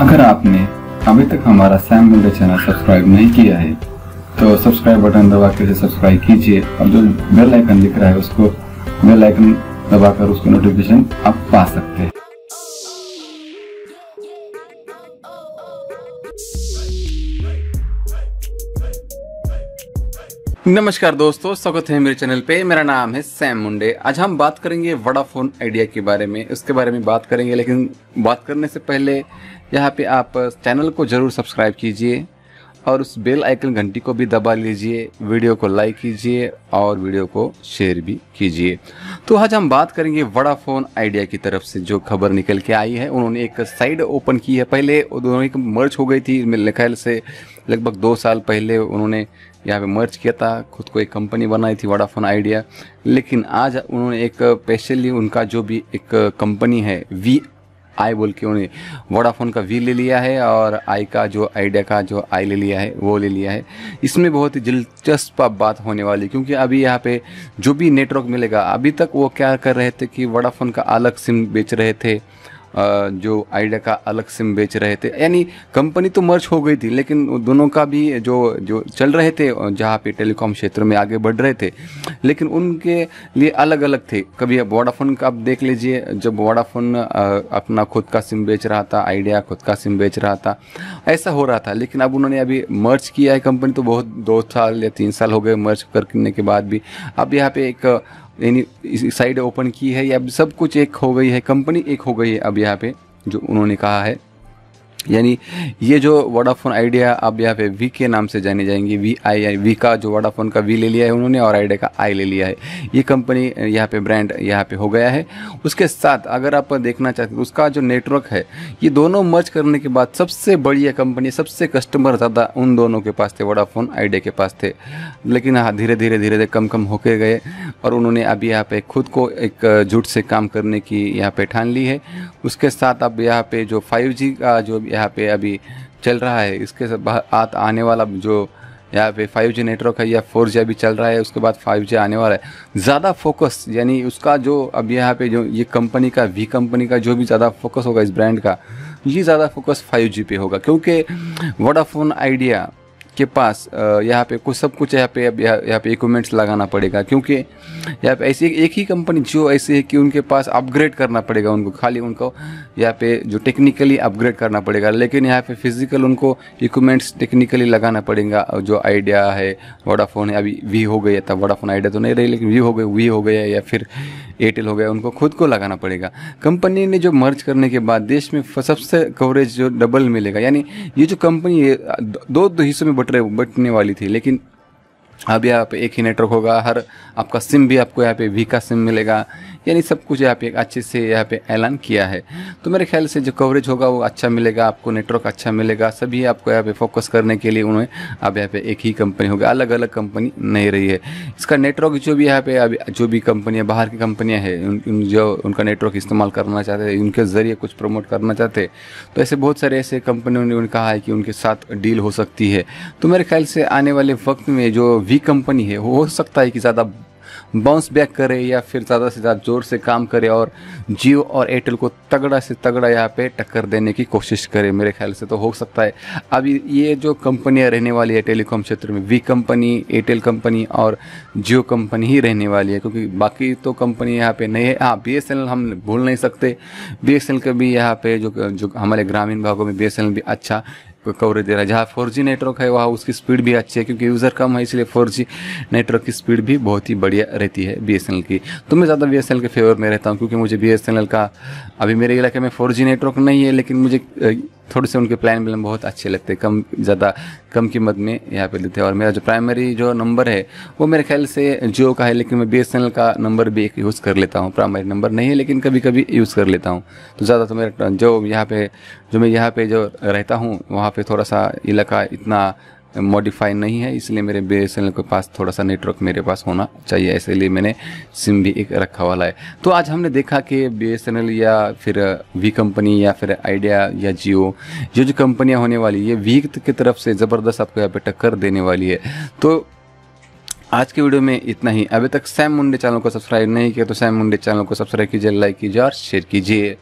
अगर आपने अभी तक हमारा सैम मुंडे चैनल सब्सक्राइब नहीं किया है तो सब्सक्राइब बटन दबा के सब्सक्राइब कीजिए और जो बेल आइकन दिख रहा है उसको बेल आइकन दबाकर उसको नोटिफिकेशन आप पा सकते हैं नमस्कार दोस्तों स्वागत है मेरे चैनल पे मेरा नाम है सैम मुंडे आज हम बात करेंगे वडाफोन आइडिया के बारे में उसके बारे में बात करेंगे लेकिन बात करने से पहले यहाँ पे आप चैनल को ज़रूर सब्सक्राइब कीजिए और उस बेल आइकन घंटी को भी दबा लीजिए वीडियो को लाइक कीजिए और वीडियो को शेयर भी कीजिए तो आज हम बात करेंगे वडाफोन आइडिया की तरफ से जो खबर निकल के आई है उन्होंने एक साइड ओपन की है पहले दोनों एक मर्ज हो गई थी मेरे ख्याल से लगभग दो साल पहले उन्होंने यहाँ पे मर्ज किया था खुद को एक कंपनी बनाई थी वडाफोन आइडिया लेकिन आज उन्होंने एक स्पेशली उनका जो भी एक कंपनी है वी आई बोल क्यों नहीं वोडाफोन का वी ले लिया है और आई का जो आइडिया का जो आई ले लिया है वो ले लिया है इसमें बहुत ही दिलचस्प बात होने वाली क्योंकि अभी यहाँ पे जो भी नेटवर्क मिलेगा अभी तक वो क्या कर रहे थे कि वोडाफोन का अलग सिम बेच रहे थे जो आइडिया का अलग सिम बेच रहे थे यानी कंपनी तो मर्ज हो गई थी लेकिन दोनों का भी जो जो चल रहे थे जहाँ पे टेलीकॉम क्षेत्र में आगे बढ़ रहे थे लेकिन उनके लिए अलग अलग थे कभी वोडाफोन का आप देख लीजिए जब वोडाफोन अपना खुद का सिम बेच रहा था आइडिया खुद का सिम बेच रहा था ऐसा हो रहा था लेकिन अब उन्होंने अभी मर्ज किया है कंपनी तो बहुत दो साल या तीन साल हो गए मर्ज करने के बाद भी अब यहाँ पे एक यानी साइड ओपन की है या सब कुछ एक हो गई है कंपनी एक हो गई है अब यहाँ पे जो उन्होंने कहा है यानी ये जो वोडाफोन आइडिया अब यहाँ पे वी के नाम से जानी जाएंगे वी आई आई वी का जो वोडाफोन का वी ले लिया है उन्होंने और आइडिया का आई ले लिया है ये कंपनी यहाँ पे ब्रांड यहाँ पे हो गया है उसके साथ अगर आप देखना चाहते हैं उसका जो नेटवर्क है ये दोनों मर्ज करने के बाद सबसे बढ़िया कंपनी सबसे कस्टमर ज़्यादा उन दोनों के पास थे वोडाफोन आइडिया के पास थे लेकिन हाँ धीरे धीरे धीरे धीरे कम कम होके गए और उन्होंने अभी यहाँ पर खुद को एक जुट से काम करने की यहाँ पर ठान ली है उसके साथ अब यहाँ पर जो फाइव का जो यहाँ पे अभी चल रहा है इसके बाद आने वाला जो यहाँ पे 5G नेटवर्क है या 4G अभी चल रहा है उसके बाद 5G आने वाला है ज़्यादा फोकस यानी उसका जो अब यहाँ पे जो ये कंपनी का वी कंपनी का जो भी ज़्यादा फोकस होगा इस ब्रांड का ये ज़्यादा फोकस 5G पे होगा क्योंकि वोडाफोन आइडिया के पास यहाँ पे कुछ सब कुछ यहाँ पे यहाँ पे इक्विपमेंट्स लगाना पड़ेगा क्योंकि यहाँ पे ऐसी एक ही कंपनी जो ऐसी है कि उनके पास अपग्रेड करना पड़ेगा उनको खाली उनको यहाँ पे जो टेक्निकली अपग्रेड करना पड़ेगा लेकिन यहाँ पे फिजिकल उनको इक्विपमेंट्स टेक्निकली लगाना पड़ेगा जो आइडिया है वोडाफोन है अभी वी हो गया था वोडाफोन आइडिया तो नहीं रही लेकिन वी हो गई वी हो गया या फिर एयरटेल हो गया उनको खुद को लगाना पड़ेगा कंपनी ने जो मर्ज करने के बाद देश में सबसे कवरेज जो डबल मिलेगा यानी ये जो कंपनी है दो दो हिस्सों में बट बटने वाली थी लेकिन अब यहाँ पे एक ही नेटवर्क होगा हर आपका सिम भी आपको यहाँ पे वी का सिम मिलेगा यानी सब कुछ यहाँ पे अच्छे से यहाँ पे ऐलान किया है तो मेरे ख्याल से जो कवरेज होगा वो अच्छा मिलेगा आपको नेटवर्क अच्छा मिलेगा सभी आपको यहाँ पे फोकस करने के लिए उन्हें अब यहाँ पे एक ही कंपनी होगी अलग अलग कंपनी नहीं रही है इसका नेटवर्क जो भी यहाँ पे अभी जो भी कंपनियाँ बाहर की कंपनियाँ हैं उन, उन जो उनका नेटवर्क इस्तेमाल करना चाहते हैं उनके ज़रिए कुछ प्रमोट करना चाहते हैं तो ऐसे बहुत सारे ऐसे कंपनियों ने कहा है कि उनके साथ डील हो सकती है तो मेरे ख्याल से आने वाले वक्त में जो वी कंपनी है हो सकता है कि ज़्यादा बाउंस बैक करे या फिर ज़्यादा से ज़्यादा ज़ोर से काम करे और जियो और एयरटेल को तगड़ा से तगड़ा यहाँ पे टक्कर देने की कोशिश करे मेरे ख्याल से तो हो सकता है अभी ये जो कंपनियाँ रहने वाली है टेलीकॉम क्षेत्र में वी कंपनी एयरटेल कंपनी और जियो कंपनी ही रहने वाली है क्योंकि बाकी तो कंपनी यहाँ पे नहीं है हाँ बी हम भूल नहीं सकते बी एस का भी यहाँ पे जो जो हमारे ग्रामीण भागों में बी भी अच्छा कवरेज दे रहा है जहाँ फोर नेटवर्क है वहाँ उसकी स्पीड भी अच्छी है क्योंकि यूज़र कम है इसलिए फोर नेटवर्क की स्पीड भी बहुत ही बढ़िया रहती है बी की तो मैं ज़्यादा बी के फेवर में रहता हूँ क्योंकि मुझे बी का अभी मेरे इलाके में फोर नेटवर्क नहीं है लेकिन मुझे थोड़े से उनके प्लान मिलने बहुत अच्छे लगते कम ज़्यादा कम कीमत में यहाँ पे देते हैं और मेरा जो प्राइमरी जो नंबर है वो मेरे ख्याल से जियो का है लेकिन मैं बी का नंबर भी एक यूज़ कर लेता हूँ प्राइमरी नंबर नहीं है लेकिन कभी कभी यूज़ कर लेता हूँ तो ज़्यादा तो मेरा जो यहाँ पे जो मैं यहाँ पर जो रहता हूँ वहाँ पर थोड़ा सा इलाका इतना मॉडिफाई नहीं है इसलिए मेरे बी एस के पास थोड़ा सा नेटवर्क मेरे पास होना चाहिए इसलिए मैंने सिम भी एक रखा वाला है तो आज हमने देखा कि बी या फिर वी कंपनी या फिर आइडिया या जियो ये जो कंपनियाँ होने वाली ये वीक की तरफ से ज़बरदस्त आपको यहाँ पे टक्कर देने वाली है तो आज के वीडियो में इतना ही अभी तक सैम मुंडे चैनल को सब्सक्राइब नहीं किया तो सैम मुंडे चैनल को सब्सक्राइब कीजिए लाइक कीजिए और शेयर कीजिए